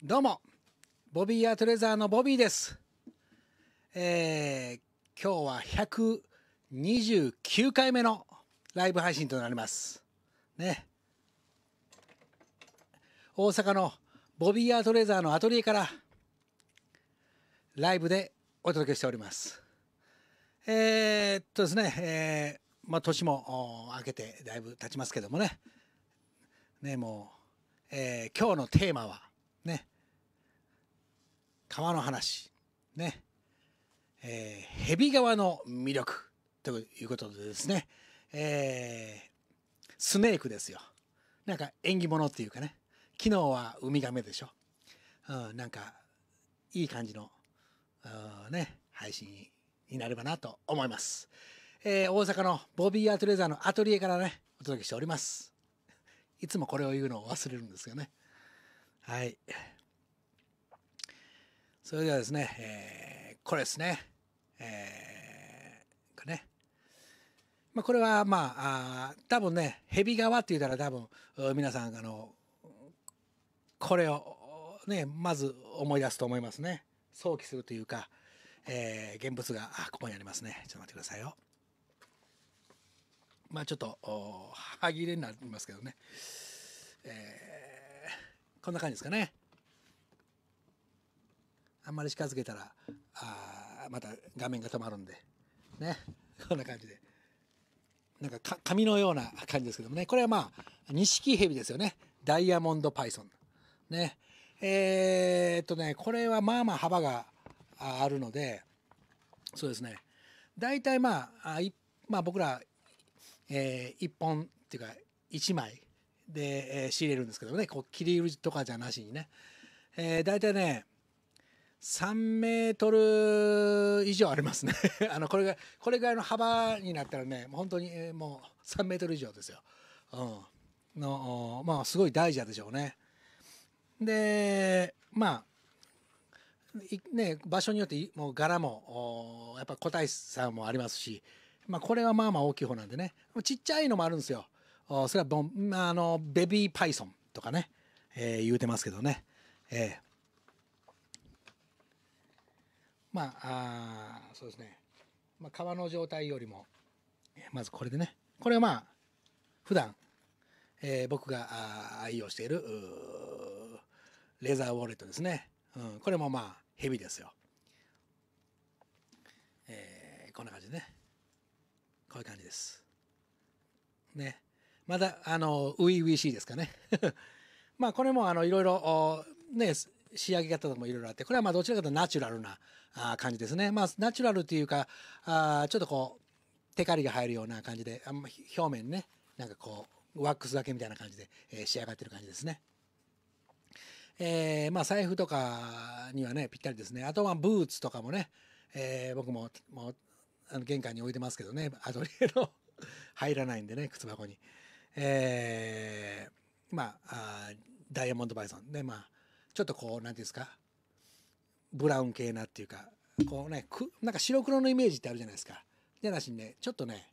どうも、ボビーアートレザーのボビーです。えー、今日は129回目のライブ配信となります。ね。大阪のボビーアートレザーのアトリエからライブでお届けしております。えー、っとですね、えー、まあ、年も明けてだいぶ経ちますけどもね。ね、もう、えー、今日のテーマは、川の話ねえー、蛇川の魅力ということでですね、えー、スネークですよなんか縁起物っていうかね昨日はウミガメでしょ、うん、なんかいい感じの、うん、ね配信になればなと思います、えー、大阪のボビー・アートレーザーのアトリエからねお届けしておりますいつもこれを言うのを忘れるんですよねはい。それではですね、えー、これですね。えー、かね。まあ、これはまあ、あ多分ね、蛇側って言ったら多分、皆さん、あの、これを、ね、まず思い出すと思いますね。想起するというか、えー、現物が、あ、ここにありますね。ちょっと待ってくださいよ。まあちょっと、歯切れになりますけどね。えー、こんな感じですかね。あんまり近づけたらあまた画面が止まるんでね こんな感じでなんかか紙のような感じですけどもねこれはまあ錦蛇ですよねダイヤモンドパイソンねえー、っとねこれはまあまあ幅があるのでそうですね大体まあまあ僕ら、えー、1本っていうか1枚で、えー、仕入れるんですけどねこう切り売りとかじゃなしにね、えー、大体ね3メートル以上ありますね あのこれがこれぐらいの幅になったらね本当にもう3メートル以上ですよ、うん、のまあすごい大事でしょうねでまあね場所によってもう柄もやっぱ個体差もありますし、まあ、これはまあまあ大きい方なんでねちっちゃいのもあるんですよそれはボンあのベビーパイソンとかね、えー、言うてますけどね、えー、まああそうですね、まあ、皮の状態よりもまずこれでねこれはまあ普段えー、僕が愛用しているレーザーウォレットですね、うん、これもまあヘビですよ、えー、こんな感じでねこういう感じですねまだあの初々しいですかね まあこれもあのいろいろね仕上げ方もいろいろあってこれはまあどちらかというとナチュラルな感じですね。まあ、ナチュラルというか、あちょっとこう、テカリが入るような感じで、あんま表面ね、なんかこう、ワックスだけみたいな感じで、えー、仕上がってる感じですね。えー、まあ、財布とかにはね、ぴったりですね。あとはブーツとかもね、えー、僕も、もう、あの玄関に置いてますけどね、アトリエの 入らないんでね、靴箱に。えー、まあ、あダイヤモンドバイソンで、まあ、ちょっとこう、なんていうんですか、ブラウン系なっていうかこうねくなんか白黒のイメージってあるじゃないですか。じゃなしにねちょっとね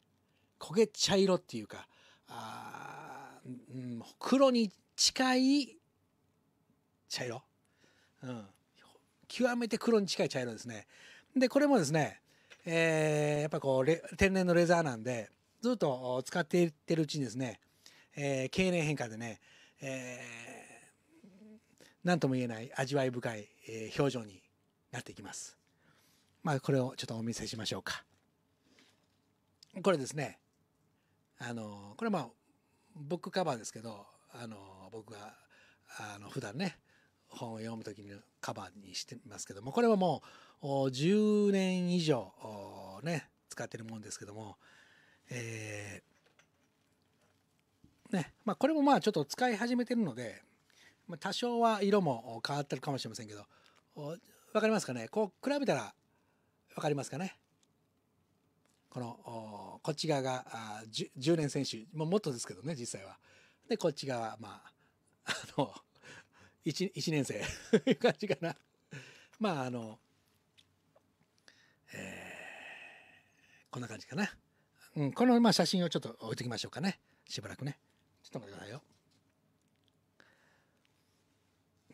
焦げ茶色っていうかあ、うん、黒に近い茶色、うん、極めて黒に近い茶色ですね。でこれもですね、えー、やっぱこう天然のレザーなんでずっと使っていってるうちにですね、えー、経年変化でね、えー、なんとも言えない味わい深い、えー、表情になっていきます。まあ、これをちょっとお見せしましょうか。これですね。あの、これまあ、ブックカバーですけど、あの、僕が、あの、普段ね、本を読む時にカバーにしてますけども、これはもう、10年以上、ね、使ってるもんですけども、えー、ね、まあ、これもまあ、ちょっと使い始めてるので、ま多少は色も変わってるかもしれませんけど、分かりますかねこう比べたら分かりますかねこのこっち側があ 10, 10, 年選手ももっとですけどね実際は。でこっち側まあ あの 1, 1年生いう感じかな。まああの、えー、こんな感じかな。うん、この、まあ、写真をちょっと置いときましょうかね。しばらくね。ちょっと待ってくださいよ。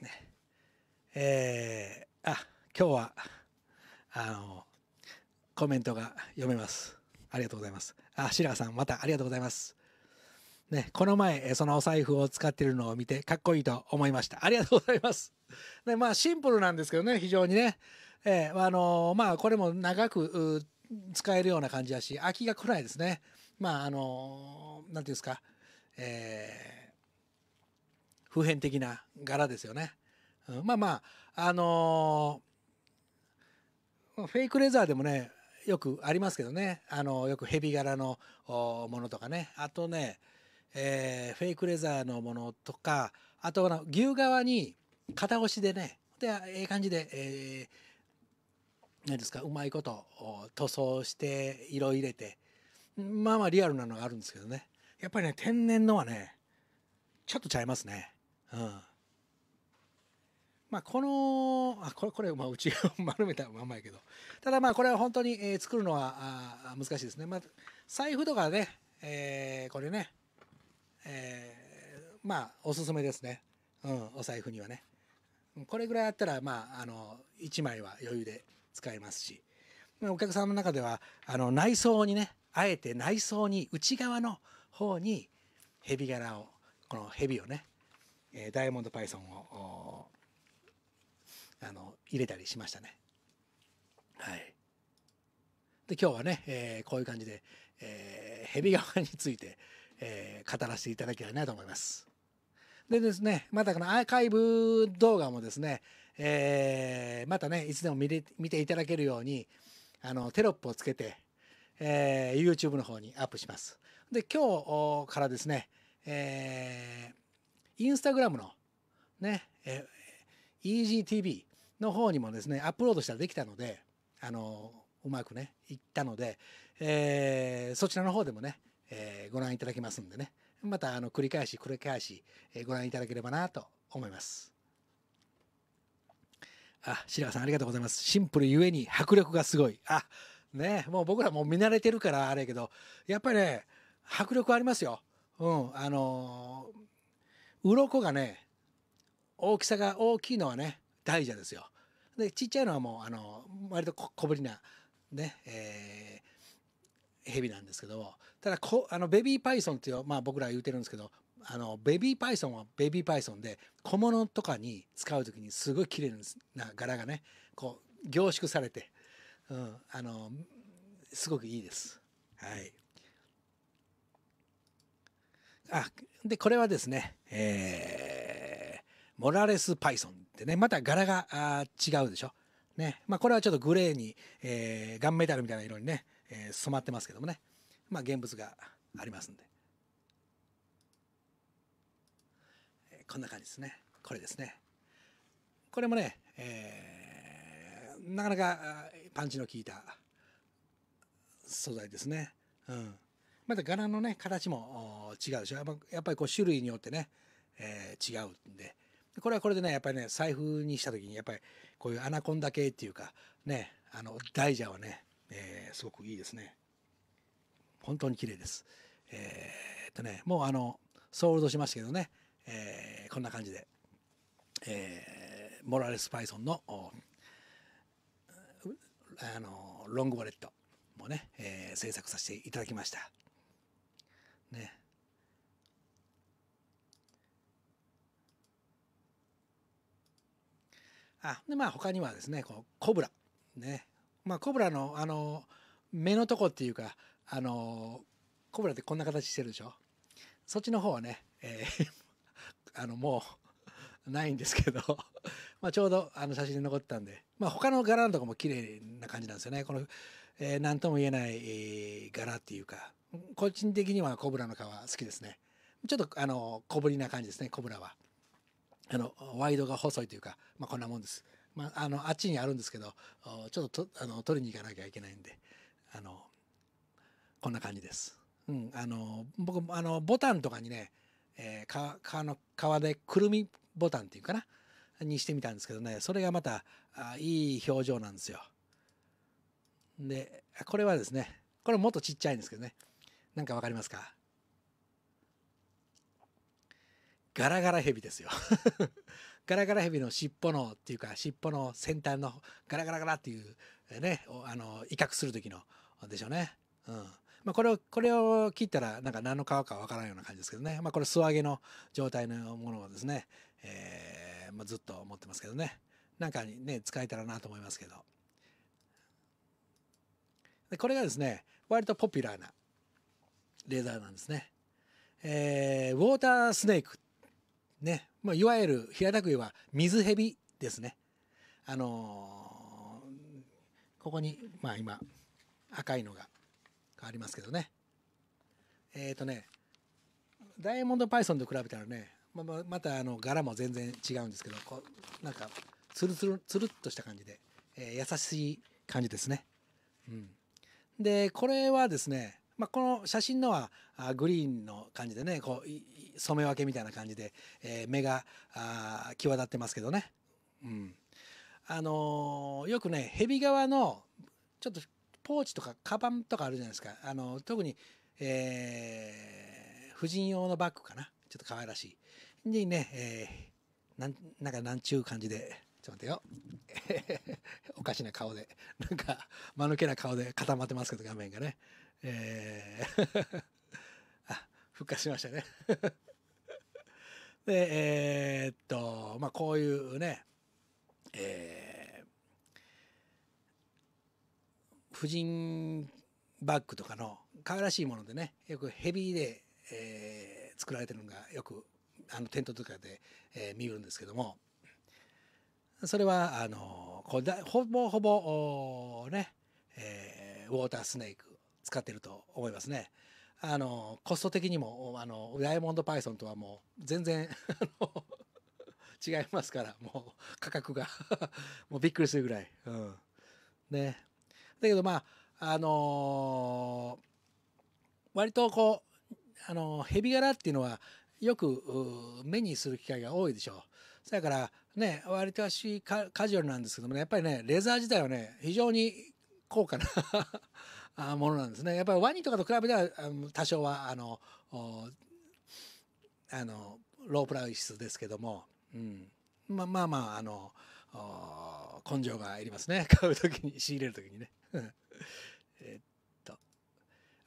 ね。えー、あ今日はあのコメントが読めます。ありがとうございます。あ、シラさん、またありがとうございます。ね、この前、そのお財布を使ってるのを見て、かっこいいと思いました。ありがとうございます。で、まあ、シンプルなんですけどね、非常にね。えー、あのー、まあ、これも長く使えるような感じだし、飽きが来ないですね。まあ、あのー、なんていうんですか、えー、普遍的な柄ですよね。うん、まあまあ、あのー、フェイクレザーでもねよくありますけどねあのよくヘビ柄のものとかねあとね、えー、フェイクレザーのものとかあとは牛側に肩押しでねでええ感じで、えー、何ですかうまいこと塗装して色入れてまあまあリアルなのがあるんですけどねやっぱりね天然のはねちょっとちゃいますねうん。まあ、この、あ、これ、これ、まあ、うちが 丸めたまんまやけど。ただまあ、これは本当に、えー、作るのはあ難しいですね。まあ、財布とかね、えー、これね、えー、まあ、おすすめですね。うん、お財布にはね。これぐらいあったら、まあ、あの、1枚は余裕で使えますし。お客さんの中では、あの、内装にね、あえて内装に、内側の方に、蛇柄を、この蛇をね、えー、ダイヤモンドパイソンを、あの入れたりしましたね。はい、で今日はね、えー、こういう感じで、えー、ヘ側について、えー、語らせていただきたいなと思います。でですねまたこのアーカイブ動画もですね、えー、またねいつでも見れ見ていただけるようにあのテロップをつけて、えー、YouTube の方にアップします。で今日からですね、えー、インスタグラムのね、えー、EGTV の方にもですねアップロードしたらできたのであのうまくねいったので、えー、そちらの方でもね、えー、ご覧いただけますんでねまたあの繰り返し繰り返し、えー、ご覧いただければなと思います。あ、白川さんありがとうございます。シンプルゆえに迫力がすごい。あ、ね、もう僕らも見慣れてるからあれやけど、やっぱりね、迫力ありますよ。うん、あのー、鱗がね、大きさが大きいのはね、大蛇ですよ。でちっちゃいのはもうあの割と小ぶりなねえー、蛇なんですけどただこあのベビーパイソンっていう、まあ、僕ら言うてるんですけどあのベビーパイソンはベビーパイソンで小物とかに使う時にすごい綺麗な柄がねこう凝縮されて、うん、あのすごくいいです。はい、あでこれはですね、えー、モラレス・パイソンってねまた柄が違うでしょ。ねまあ、これはちょっとグレーに、えー、ガンメタルみたいな色にね、えー、染まってますけどもね、まあ、現物がありますんで、えー、こんな感じですねこれですねこれもね、えー、なかなかパンチの効いた素材ですね、うん、また柄のね形も違うでしょやっぱりこう種類によってね、えー、違うんでこれはこれでねやっぱりね財布にした時にやっぱりこういうアナコンダ系っていうかねあの大蛇はね、えー、すごくいいですね本当に綺麗ですえー、っとねもうあのソールドしましたけどね、えー、こんな感じで、えー、モラレス・パイソンのあのロングウォレットもね、えー、制作させていただきましたねあでまあ他にはですねこうコブラねまあコブラのあの目のとこっていうかあのコブラってこんな形してるでしょそっちの方はね、えー あのもうないんですけどまあちょうどあの写真に残ってたんで、まあ、他の柄のとこも綺麗な感じなんですよねこの、えー、何とも言えない、え柄っていうか個人的にはコブラの皮好きですねちょっとあの小ぶりな感じですねコブラはあのワイドが細いというか、まあ、こんなもんです、まあ、あのあっちにあるんですけどちょっととあの取りに行かなきゃいけないんであのこんな感じです。うん、あの僕あのボタンとかにね、えー、の皮でくるみボタンっていうかなにしてみたんですけどねそれがまたあいい表情なんですよ。でこれはですねこれもっとちっちゃいんですけどねなんか分かりますかガラガラヘビですよ ガラガラヘビの尻尾のっていうか尻尾の先端のガラガラガラっていうねあの威嚇する時のでしょうね。うんまあ、これをこれを切ったらなんか何の皮かわからんような感じですけどね、まあ、これ素揚げの状態のものをですね、えーまあ、ずっと持ってますけどねなんかにね使えたらなと思いますけどでこれがですね割とポピュラーなレーザーなんですね。えー、ウォータースネークね、まあ、いわゆる平たく言えば水蛇ですね。あのー、ここに、まあ今、赤いのがありますけどね。えっ、ー、とね、ダイヤモンドパイソンと比べたらね、ままたあの柄も全然違うんですけど、こうなんか、つるつる、つるっとした感じで、えー、優しい感じですね。うん。で、これはですね、まあ、この写真のはグリーンの感じでねこう染め分けみたいな感じで、えー、目があ際立ってますけどね、うんあのー、よくね蛇側のちょっとポーチとかカバンとかあるじゃないですか、あのー、特に、えー、婦人用のバッグかなちょっと可愛らしいにね、えー、なんなんかなんちゅう感じでちょっと待ってよ。おかしな顔で、なんか、間抜けな顔で固まってますけど、画面がね。えー あ、復活しましたね で、えー、っと、まあ、こういうね、えー、婦人バッグとかの可愛らしいものでね、よくヘビーで、えー、作られてるのがよく、あの、テントとかで、えー、見るんですけども、それは、あの、こうだほぼほぼ、ね、えー、ウォータースネーク使ってると思いますね。あのコスト的にもあのダイヤモンドパイソンとはもう全然 違いますからもう価格が もうびっくりするぐらい。うん、ねだけどまああのー、割とこう、あのヘビ柄っていうのはよく目にする機会が多いでしょう。そからね割と私カジュアルなんですけどもねやっぱりねレザー自体はね非常に高価な ものなんですねやっぱりワニとかと比べたら多少はあのあのロープライスですけども、うん、ままあまああの根性がいりますね 買う時に仕入れる時にね えっと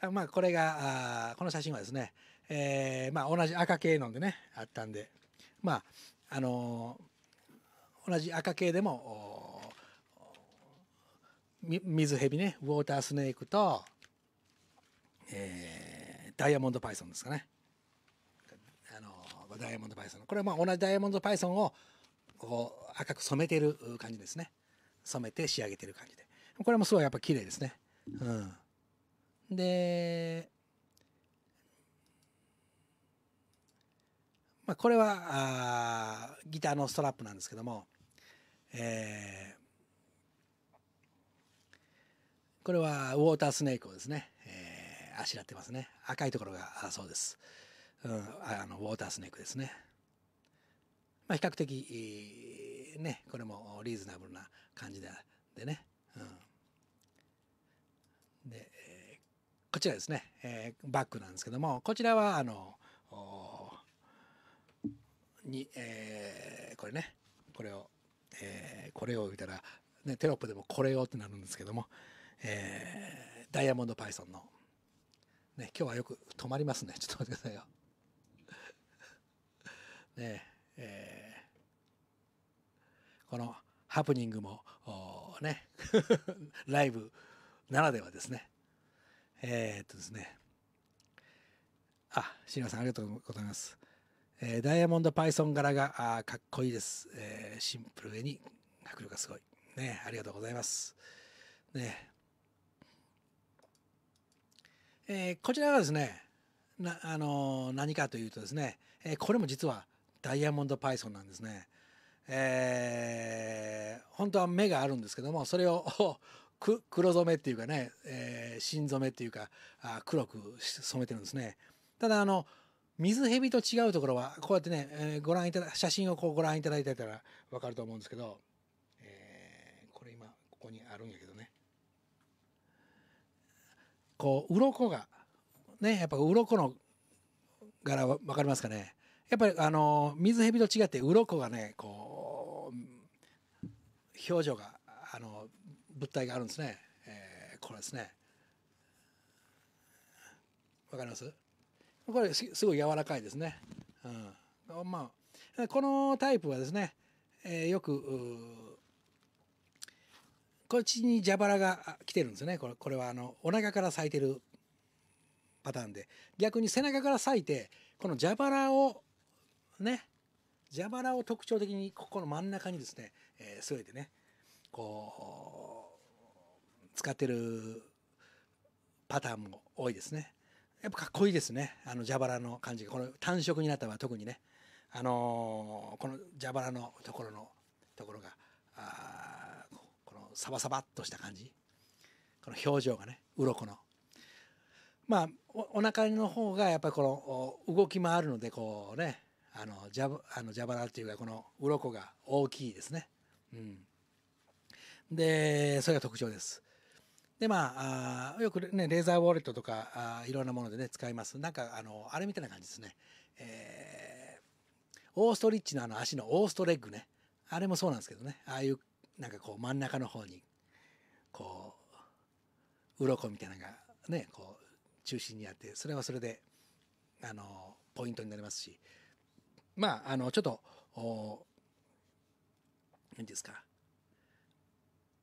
あまあこれがあこの写真はですね、えー、まあ、同じ赤系のんでねあったんでまああのー、同じ赤系でも水蛇ねウォータースネークと、えー、ダイヤモンドパイソンですかねあのダイヤモンドパイソンこれはまあ同じダイヤモンドパイソンをこう赤く染めてる感じですね染めて仕上げてる感じでこれもすごいやっぱ綺麗ですねうんでまあこれはあギターのストラップなんですけどもえーこれはウォータースネークをですね、えー、あしらってますね赤いところがそうです、うん、あのウォータースネークですね、まあ、比較的、ねこれもリーズナブルな感じででね、うん、で、えー、こちらですね、えー、バッグなんですけどもこちらはあのに、えー、これねこれを、えー、これを言たら、ね、テロップでも「これを」ってなるんですけどもえー、ダイヤモンドパイソンの、ね、今日はよく止まりますね。ちょっと待ってくださいよ。ねえー、このハプニングも、ね、ライブならではですね。えー、っとですね。あ、シノさんありがとうございます。えー、ダイヤモンドパイソン柄があかっこいいです。えー、シンプル上に迫力がすごい。ね、ありがとうございます。ね、えー、こちらがですねなあの何かというとですね、えー、これも実はダイヤモンドパイソンなんですね。えー、本当は目があるんですけどもそれを 黒染めっていうかね、えー、芯染めっていうかあ黒く染めてるんですね。ただあの水蛇と違うところはこうやってね、えー、ご覧いただ写真をこうご覧いただいたら分かると思うんですけど、えー、これ今ここにあるんやけど。こう鱗がねやっぱ鱗の柄は分かりますかねやっぱりあの水蛇と違って鱗がねこう表情があの物体があるんですね、えー、これですねわかりますこれすごい柔らかいですね、うんまあ、このタイプはですね、えー、よくこっちに蛇腹が来てるんですねこれこれはあのお腹から咲いてるパターンで逆に背中から咲いてこの蛇腹をね蛇腹を特徴的にここの真ん中にですね、えー、据えてねこう使ってるパターンも多いですねやっぱかっこいいですねあの蛇腹の感じがこの単色になったのは特にねあのー、この蛇腹のところのところがサバサバっとした感じこの表情がね鱗のまあおお腹の方がやっぱりこの動き回るのでこうねあのジャあの蛇腹っていうかこの鱗が大きいですね。うん、でそれが特徴です。でまあよくねレーザーウォレットとかあいろんなものでね使いますなんかあのあれみたいな感じですね、えー、オーストリッチのあの足のオーストレッグねあれもそうなんですけどねああいうなんかこう真ん中の方にこう鱗みたいなのがねこう中心にあってそれはそれであのポイントになりますしまああのちょっと何ですか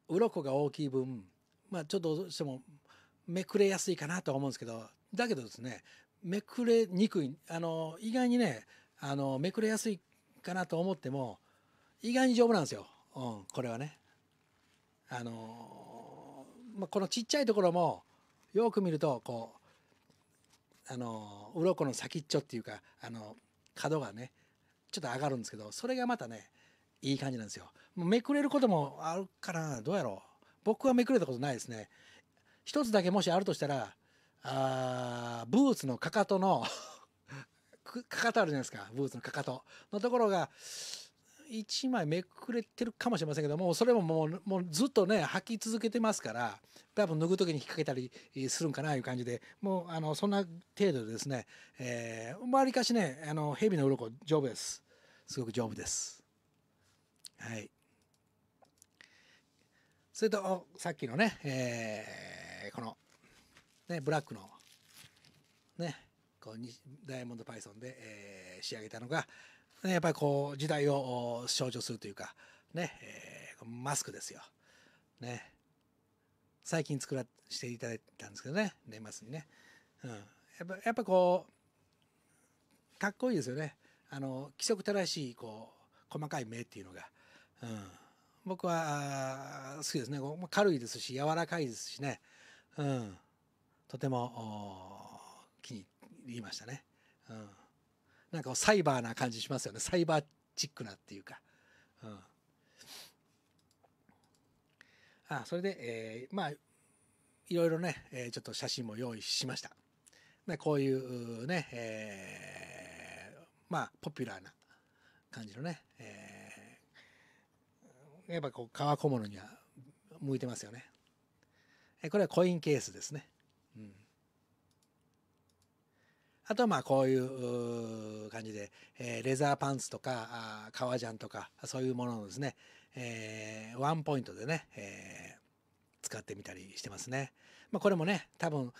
鱗が大きい分まあちょっとどうしてもめくれやすいかなとは思うんですけどだけどですねめくれにくいあの意外にねあのめくれやすいかなと思っても意外に丈夫なんですようん、これはねあのー、まあ、このちっちゃいところもよく見るとこうあのー、鱗の先っちょっていうかあの角がねちょっと上がるんですけどそれがまたねいい感じなんですよめくれることもあるからどうやろう僕はめくれたことないですね一つだけもしあるとしたらあーブーツのかかとの かかとあるじゃないですかブーツのかかとのところが1枚めくれてるかもしれませんけどもそれももうもうずっとね履き続けてますから多分脱ぐ時に引っ掛けたりするんかないう感じでもうあのそんな程度でですね、えー、わりかしねあの蛇の鱗丈夫ですすごく丈夫ですはいそれとさっきのね、えー、このねブラックのねこうダイヤモンドパイソンで、えー、仕上げたのがね、やっぱりこう時代を象徴するというか、ねえー、マスクですよ。ね、最近作らしていただいたんですけどね年末にね、うん、やっぱやっぱこうかっこいいですよねあの規則正しいこう細かい目っていうのが、うん、僕は好きですね軽いですし柔らかいですしね、うん、とても気に入りましたね。うんなんかサイバーな感じしますよねサイバーチックなっていうか、うん、あそれで、えー、まあいろいろね、えー、ちょっと写真も用意しました、ね、こういうね、えー、まあポピュラーな感じのね、えー、やっぱこう革小物には向いてますよねこれはコインケースですね、うんあとはまあこういう感じで、えレザーパンツとか革ジャンとかそういうもののですね、えワンポイントでね、え使ってみたりしてますね。まあ、これもね多分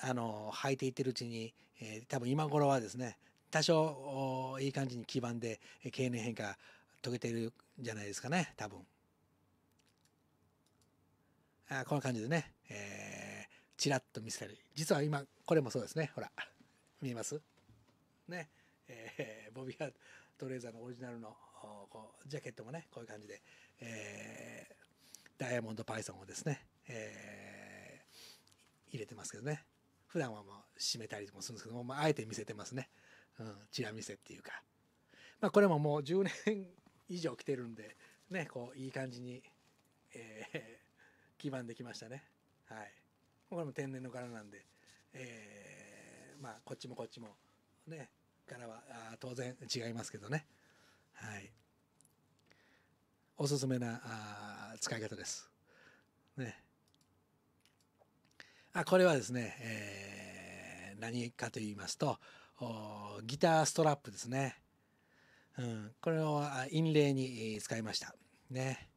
あの履いていってるうちに、え多分今頃はですね多少いい感じに基盤で経年変化遂げているんじゃないですかね多分あこんな感じでね、えー、チラッと見せたり実は今これもそうですねほら見えますねえー、ボビー・トレーザーのオリジナルのこうジャケットもねこういう感じで、えー、ダイヤモンド・パイソンをですね、えー、入れてますけどね普段はもう閉めたりもするんですけども、まあ、えて見せてますね、うん、チラ見せっていうか、まあ、これももう10年以上来てるんで、ね、こういい感じに、えー、基盤できましたねはいこれも天然の柄なんで、えーまあこっちもこっちもね柄はあ当然違いますけどねはいおすすめなあ使い方ですねあこれはですね、えー、何かと言いますとギターストラップですね、うん、これをレイに使いましたね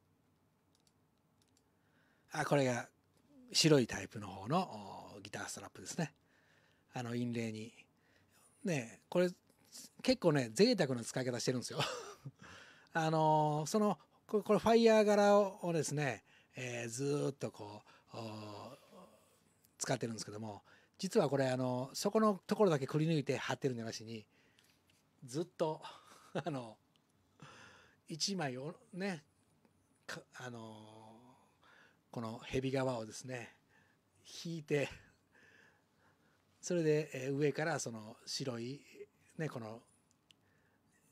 あこれが白いタイプの方のギターストラップですねあの陰霊にねこれ結構ね贅沢な使い方してるんですよ あのそのこれこれファイヤー柄をですね、えー、ずっとこう使ってるんですけども実はこれあのそこのところだけくり抜いて貼ってるんじゃなしにずっと あの1枚をねあのこの蛇側をですね引いてそれで、えー、上からその白いねこの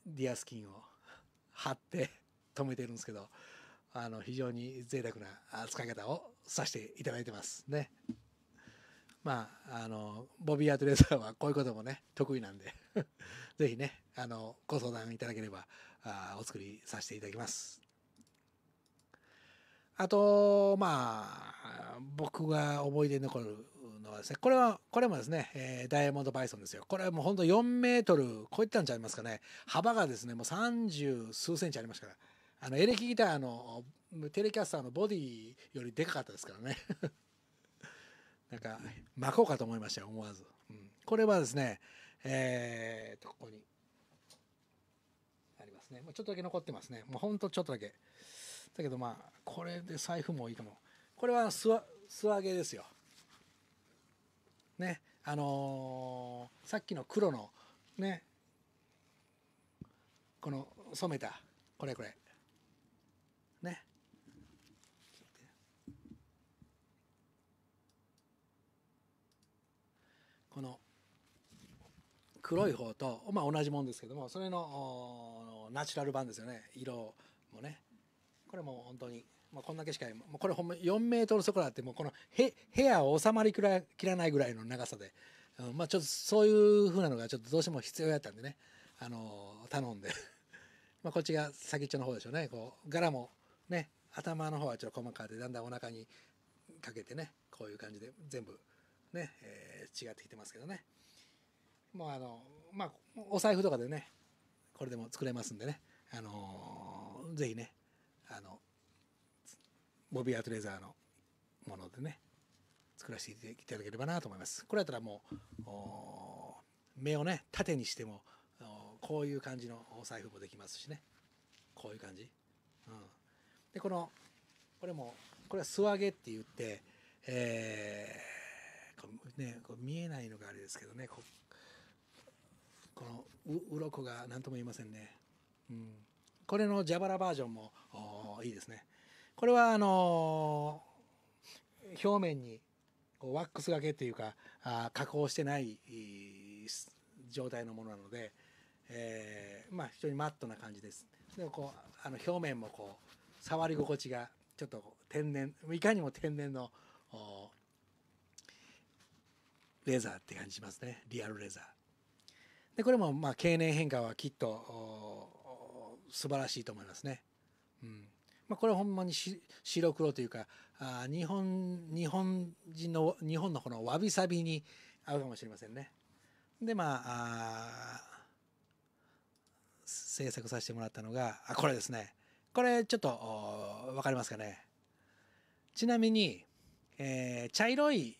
ディアスキンを 貼って留めてるんですけどあの非常に贅沢な使い方をさせていただいてますね。まあ、あのボビー・アトレーサーはこういうこともね得意なんで ぜひねあのご相談いただければあお作りさせていただきます。あとまあ僕が思い出に残るのはですね、これは、これもですね、えー、ダイヤモンドバイソンですよ。これはもうほんと4メートル超えてたんちゃいますかね。幅がですね、もう30数センチありましたから。あの、エレキギターの、テレキャスターのボディよりでかかったですからね。なんか、巻こうかと思いましたよ、思わず。うん、これはですね、えーと、ここに、ありますね。ちょっとだけ残ってますね。もうほんとちょっとだけ。だけどまあ、これで財布もいいかも。これは素揚げですよ。ねあのー、さっきの黒のねこの染めたこれこれねこの黒い方と、まあ、同じもんですけどもそれのナチュラル版ですよね色もねこれも本当にまあ、こんだけしかこれほんま4メートルそこらってもうこのへ部屋を収まりきらきらないぐらいの長さで、うん、まあちょっとそういうふうなのがちょっとどうしても必要やったんでね、あのー、頼んでまあこっちが先っちょの方でしょうねこう柄もね頭の方はちょっと細かくてだんだんお腹にかけてねこういう感じで全部ね、えー、違ってきてますけどねもうあのまあお財布とかでねこれでも作れますんでねあのー、ぜひねボビー・アトレザーのものでね作らせていただければなと思います。これやったらもう目をね縦にしてもこういう感じのお財布もできますしねこういう感じ。うん、でこのこれもこれは素揚げって言って、えーこね、こ見えないのがあれですけどねここのう鱗が何とも言いませんね。うん、これの蛇腹バージョンもいいですね。これはあのー、表面にこうワックスがけというかあ加工してない状態のものなので、えー、まあ非常にマットな感じです。でもこうあの表面もこう触り心地がちょっと天然いかにも天然のレザーって感じしますねリアルレザー。でこれもまあ経年変化はきっと素晴らしいと思いますね。うんまあ、これはほんまに白黒というかあ日本日本人の日本のこのわびさびに合うかもしれませんね。でまあ制作させてもらったのがあこれですねこれちょっと分かりますかねちなみに、えー、茶色い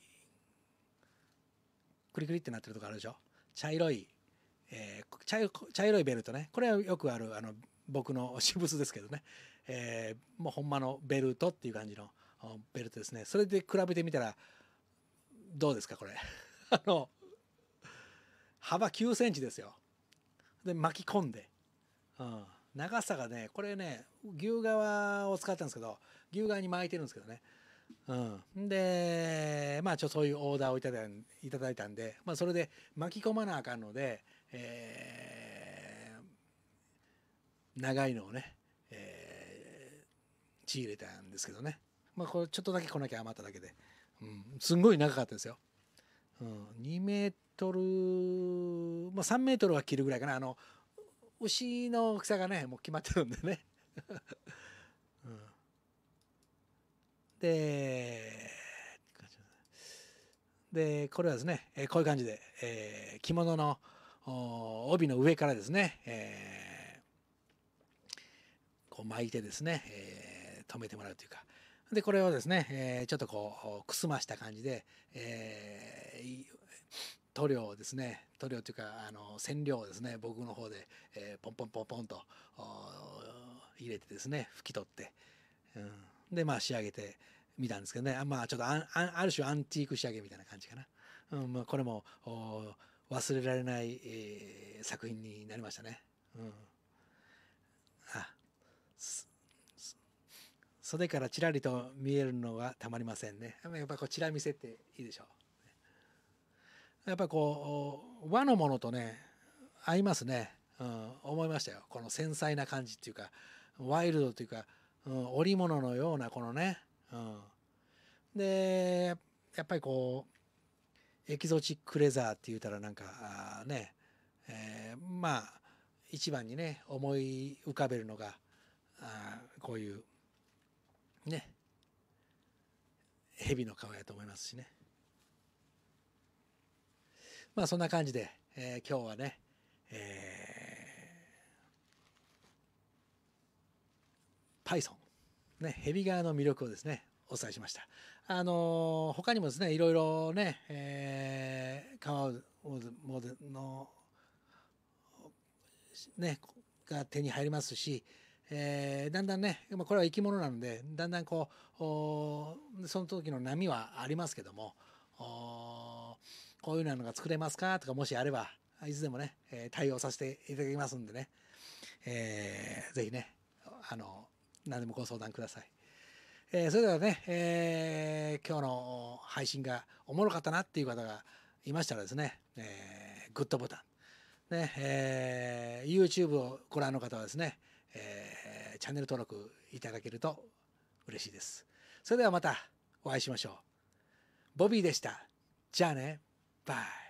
クリクリってなってるとこあるでしょ茶色い、えー、茶色いベルトねこれはよくあるあの僕の私物ですけどね、えー、もうほんまのベルトっていう感じのベルトですねそれで比べてみたらどうですかこれ あの幅9センチですよで巻き込んで、うん、長さがねこれね牛革を使ったんですけど牛革に巻いてるんですけどねうん、でまあちょっとそういうオーダーをいただいただいたんで、まあ、それで巻き込まなあかんので、えー、長いのをね仕入れたんですけどね、まあ、これちょっとだけ来なきゃ余っただけで、うん、すんごい長かったですよ、うん、2メートル、まあ、3メートルは切るぐらいかなあの牛の大きさがねもう決まってるんでね、うん、ででこれはですね、えこういう感じで、えー、着物の帯の上からですね、えー、こう巻いてですね、えー止めてもらうというかでこれをですね、えー、ちょっとこうくすました感じで、えー、塗料をですね塗料というかあの染料をですね僕の方で、えー、ポンポンポンポンと入れてですね拭き取って、うん、でまあ仕上げてみたんですけどねあ,、まあ、ちょっとあある種アンティーク仕上げみたいな感じかな、うんまあ、これも忘れられない、えー、作品になりましたね。うん袖からちらりと見えるのがたまりませんねやっぱこうちら見せっていいでしょうやっぱりこう和のものとね合いますね、うん、思いましたよこの繊細な感じっていうかワイルドというか、うん、織物のようなこのね、うん、でやっぱりこうエキゾチックレザーって言うたらなんかね、えー、まあ一番にね思い浮かべるのがあこういうね蛇の顔やと思いますしねまあそんな感じで、えー、今日はね、えー、Python ね蛇側の魅力をですねお伝えしました。あのー、他にもですねいろいろね、えー、カワのねが手に入りますし、えー、だんだんね、まあ、これは生き物なのでだんだんこうその時の波はありますけどもこういうのが作れますかとかもしあればいつでもね、え対応させていただきますんでね、えー、ぜひねあの何でもご相談ください。えー、それではね、えー、今日の配信がおもろかったなっていう方がいましたらですね、えー、グッドボタン、ねえー、YouTube をご覧の方はですね、えチャンネル登録いただけると嬉しいです。それではまたお会いしましょう。ボビーでした。じゃあね。バイ。